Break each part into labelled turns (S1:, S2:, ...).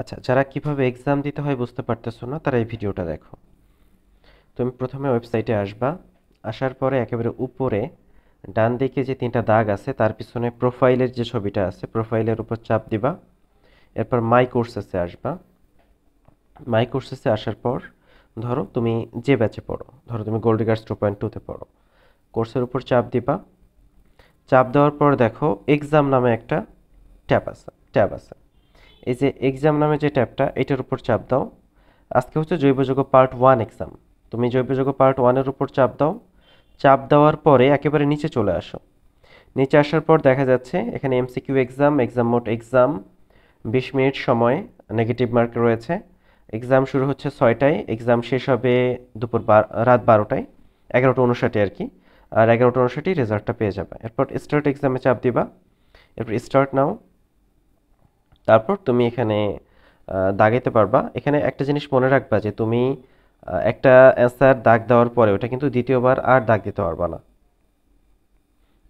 S1: আচ্ছা যারা কিভাবে এক্সাম দিতে হয় বুঝতে পারতেছো না তারা এই ভিডিওটা দেখো তুমি প্রথমে ওয়েবসাইটে আসবা আসার পরে একেবারে উপরে ডান দিকে যে তিনটা দাগ আছে তার পিছনে প্রোফাইলের যে ছবিটা আছে প্রোফাইলের উপর চাপ দিবা এরপর মাই কোর্সেসে আসবা মাই কোর্সেসে আসার পর ধরো তুমি যে ব্যাচে পড়ো ধরো তুমি গোল্ড রিগার্স টু পয়েন্ট টুতে পড়ো কোর্সের উপর চাপ দিবা চাপ দেওয়ার পর দেখো এক্সাম নামে একটা ট্যাব আছে ট্যাব আছে এই যে এক্সাম নামে যে ট্যাবটা এটার উপর চাপ দাও আজকে হচ্ছে জৈবযোগ্য পার্ট ওয়ান এক্সাম তুমি জৈবযোগ্য পার্ট ওয়ানের উপর চাপ দাও চাপ দেওয়ার পরে একেবারে নিচে চলে আসো নিচে আসার পর দেখা যাচ্ছে এখানে এমসিকিউ এক্সাম এক্সাম মোট এক্সাম বিশ মিনিট সময় নেগেটিভ মার্ক রয়েছে এক্সাম শুরু হচ্ছে ছয়টায় এক্সাম শেষ হবে দুপুর রাত বারোটায় এগারোটা উনষাটে আর কি আর এগারোটা উনষাটি রেজাল্টটা পেয়ে যাবে এরপর স্টার্ট এক্সামে চাপ দিবা এরপর স্টার্ট নাও তারপর তুমি এখানে দাগাইতে পারবা এখানে একটা জিনিস মনে রাখবা যে তুমি একটা অ্যান্সার দাগ দেওয়ার পরে ওটা কিন্তু দ্বিতীয়বার আর দাগ দিতে পারবা না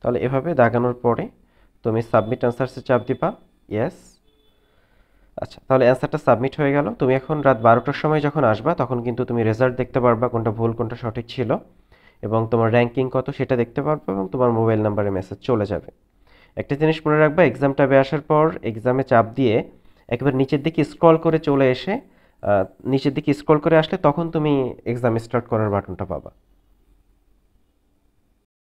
S1: তাহলে এভাবে দাগানোর পরে তুমি সাবমিট অ্যান্সারসে চাপ দিবা ইয়েস আচ্ছা তাহলে অ্যান্সারটা সাবমিট হয়ে গেল তুমি এখন রাত বারোটার সময় যখন আসবা তখন কিন্তু তুমি রেজাল্ট দেখতে পারবা কোনটা ভুল কোনটা সঠিক ছিল এবং তোমার র্যাঙ্কিং কত সেটা দেখতে পারবে এবং তোমার মোবাইল নাম্বারে মেসেজ চলে যাবে একটা জিনিস মনে রাখবে এক্সামটা ট্যাবে আসার পর এক্সামে চাপ দিয়ে একবার নিচের দিকে স্ক্রল করে চলে এসে নিচের দিকে স্ক্রল করে আসলে তখন তুমি এক্সাম স্টার্ট করার বাটনটা পাবা